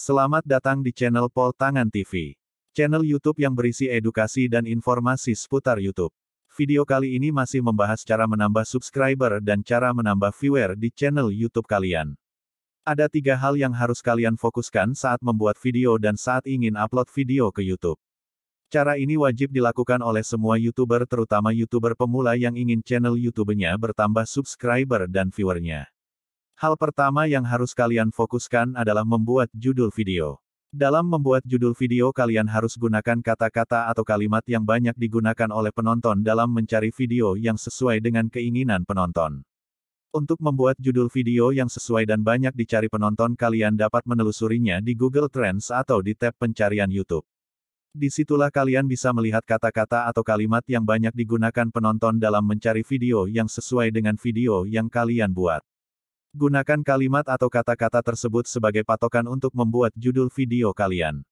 Selamat datang di channel Pol Tangan TV. Channel YouTube yang berisi edukasi dan informasi seputar YouTube. Video kali ini masih membahas cara menambah subscriber dan cara menambah viewer di channel YouTube kalian. Ada tiga hal yang harus kalian fokuskan saat membuat video dan saat ingin upload video ke YouTube. Cara ini wajib dilakukan oleh semua YouTuber terutama YouTuber pemula yang ingin channel youtubenya bertambah subscriber dan viewernya. Hal pertama yang harus kalian fokuskan adalah membuat judul video. Dalam membuat judul video kalian harus gunakan kata-kata atau kalimat yang banyak digunakan oleh penonton dalam mencari video yang sesuai dengan keinginan penonton. Untuk membuat judul video yang sesuai dan banyak dicari penonton kalian dapat menelusurinya di Google Trends atau di tab pencarian YouTube. Disitulah kalian bisa melihat kata-kata atau kalimat yang banyak digunakan penonton dalam mencari video yang sesuai dengan video yang kalian buat. Gunakan kalimat atau kata-kata tersebut sebagai patokan untuk membuat judul video kalian.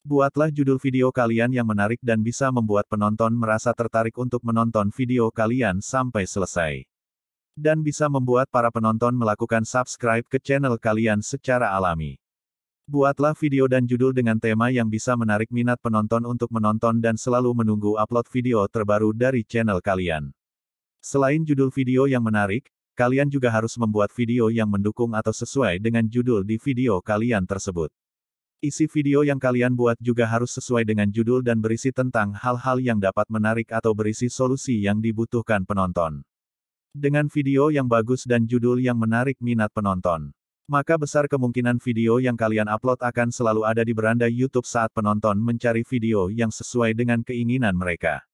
Buatlah judul video kalian yang menarik dan bisa membuat penonton merasa tertarik untuk menonton video kalian sampai selesai. Dan bisa membuat para penonton melakukan subscribe ke channel kalian secara alami. Buatlah video dan judul dengan tema yang bisa menarik minat penonton untuk menonton dan selalu menunggu upload video terbaru dari channel kalian. Selain judul video yang menarik, kalian juga harus membuat video yang mendukung atau sesuai dengan judul di video kalian tersebut. Isi video yang kalian buat juga harus sesuai dengan judul dan berisi tentang hal-hal yang dapat menarik atau berisi solusi yang dibutuhkan penonton. Dengan video yang bagus dan judul yang menarik minat penonton, maka besar kemungkinan video yang kalian upload akan selalu ada di beranda YouTube saat penonton mencari video yang sesuai dengan keinginan mereka.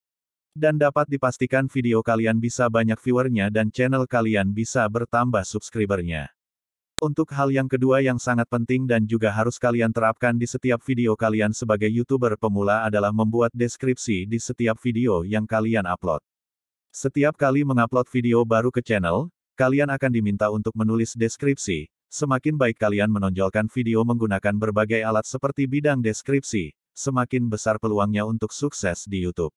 Dan dapat dipastikan video kalian bisa banyak viewernya dan channel kalian bisa bertambah subscribernya. Untuk hal yang kedua yang sangat penting dan juga harus kalian terapkan di setiap video kalian sebagai YouTuber pemula adalah membuat deskripsi di setiap video yang kalian upload. Setiap kali mengupload video baru ke channel, kalian akan diminta untuk menulis deskripsi. Semakin baik kalian menonjolkan video menggunakan berbagai alat seperti bidang deskripsi, semakin besar peluangnya untuk sukses di YouTube.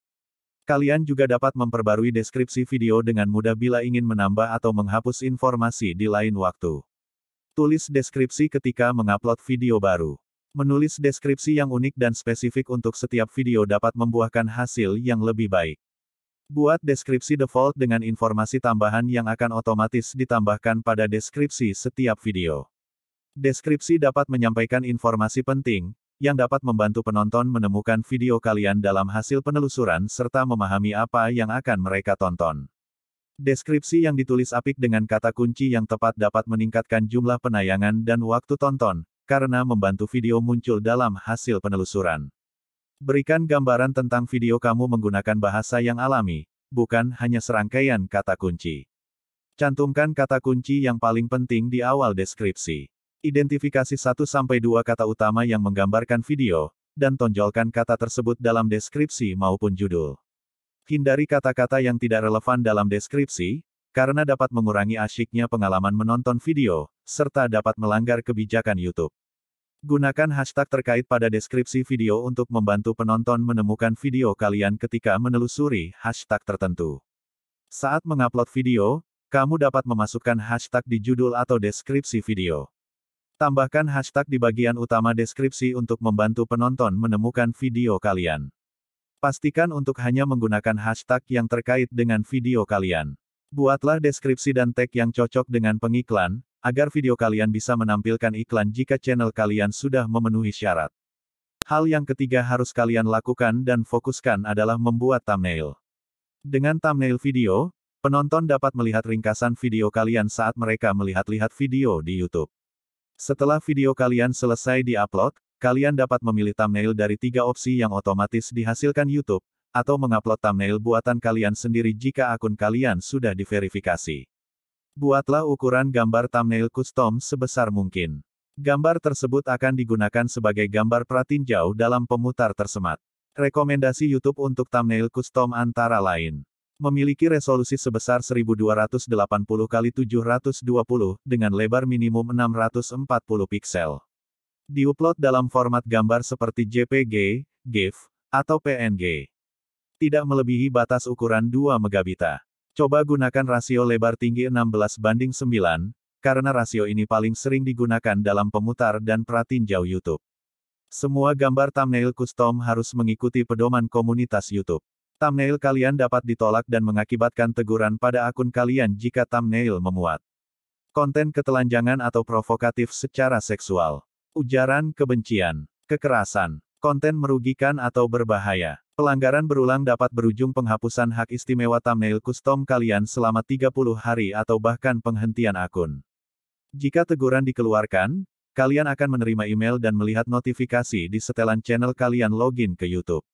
Kalian juga dapat memperbarui deskripsi video dengan mudah bila ingin menambah atau menghapus informasi di lain waktu. Tulis deskripsi ketika mengupload video baru. Menulis deskripsi yang unik dan spesifik untuk setiap video dapat membuahkan hasil yang lebih baik. Buat deskripsi default dengan informasi tambahan yang akan otomatis ditambahkan pada deskripsi setiap video. Deskripsi dapat menyampaikan informasi penting, yang dapat membantu penonton menemukan video kalian dalam hasil penelusuran serta memahami apa yang akan mereka tonton. Deskripsi yang ditulis apik dengan kata kunci yang tepat dapat meningkatkan jumlah penayangan dan waktu tonton, karena membantu video muncul dalam hasil penelusuran. Berikan gambaran tentang video kamu menggunakan bahasa yang alami, bukan hanya serangkaian kata kunci. Cantumkan kata kunci yang paling penting di awal deskripsi. Identifikasi 1-2 kata utama yang menggambarkan video, dan tonjolkan kata tersebut dalam deskripsi maupun judul. Hindari kata-kata yang tidak relevan dalam deskripsi, karena dapat mengurangi asyiknya pengalaman menonton video, serta dapat melanggar kebijakan YouTube. Gunakan hashtag terkait pada deskripsi video untuk membantu penonton menemukan video kalian ketika menelusuri hashtag tertentu. Saat mengupload video, kamu dapat memasukkan hashtag di judul atau deskripsi video. Tambahkan hashtag di bagian utama deskripsi untuk membantu penonton menemukan video kalian. Pastikan untuk hanya menggunakan hashtag yang terkait dengan video kalian. Buatlah deskripsi dan tag yang cocok dengan pengiklan, agar video kalian bisa menampilkan iklan jika channel kalian sudah memenuhi syarat. Hal yang ketiga harus kalian lakukan dan fokuskan adalah membuat thumbnail. Dengan thumbnail video, penonton dapat melihat ringkasan video kalian saat mereka melihat-lihat video di YouTube. Setelah video kalian selesai diupload, kalian dapat memilih thumbnail dari tiga opsi yang otomatis dihasilkan YouTube, atau mengupload thumbnail buatan kalian sendiri jika akun kalian sudah diverifikasi. Buatlah ukuran gambar thumbnail custom sebesar mungkin. Gambar tersebut akan digunakan sebagai gambar pratinjau dalam pemutar tersemat. Rekomendasi YouTube untuk thumbnail custom antara lain memiliki resolusi sebesar 1280 x 720, dengan lebar minimum 640 piksel. Diupload dalam format gambar seperti JPG, GIF, atau PNG. Tidak melebihi batas ukuran 2 megabita. Coba gunakan rasio lebar tinggi 16 banding 9, karena rasio ini paling sering digunakan dalam pemutar dan pratinjau YouTube. Semua gambar thumbnail custom harus mengikuti pedoman komunitas YouTube. Thumbnail kalian dapat ditolak dan mengakibatkan teguran pada akun kalian jika thumbnail memuat konten ketelanjangan atau provokatif secara seksual, ujaran kebencian, kekerasan, konten merugikan atau berbahaya. Pelanggaran berulang dapat berujung penghapusan hak istimewa thumbnail custom kalian selama 30 hari atau bahkan penghentian akun. Jika teguran dikeluarkan, kalian akan menerima email dan melihat notifikasi di setelan channel kalian login ke YouTube.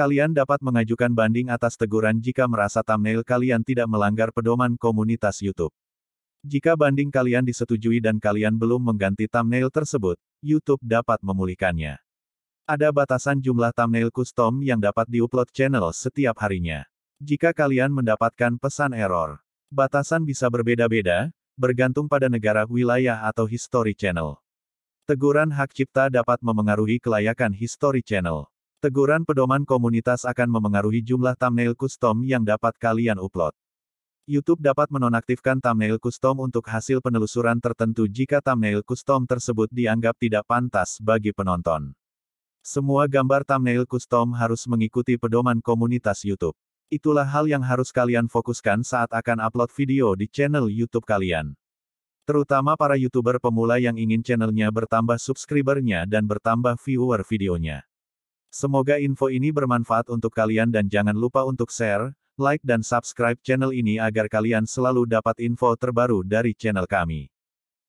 Kalian dapat mengajukan banding atas teguran jika merasa thumbnail kalian tidak melanggar pedoman komunitas YouTube. Jika banding kalian disetujui dan kalian belum mengganti thumbnail tersebut, YouTube dapat memulihkannya. Ada batasan jumlah thumbnail custom yang dapat diupload channel setiap harinya. Jika kalian mendapatkan pesan error, batasan bisa berbeda-beda, bergantung pada negara wilayah atau history channel. Teguran hak cipta dapat memengaruhi kelayakan history channel. Teguran pedoman komunitas akan memengaruhi jumlah thumbnail custom yang dapat kalian upload. YouTube dapat menonaktifkan thumbnail custom untuk hasil penelusuran tertentu jika thumbnail custom tersebut dianggap tidak pantas bagi penonton. Semua gambar thumbnail custom harus mengikuti pedoman komunitas YouTube. Itulah hal yang harus kalian fokuskan saat akan upload video di channel YouTube kalian. Terutama para YouTuber pemula yang ingin channelnya bertambah subscribernya dan bertambah viewer videonya. Semoga info ini bermanfaat untuk kalian dan jangan lupa untuk share, like dan subscribe channel ini agar kalian selalu dapat info terbaru dari channel kami.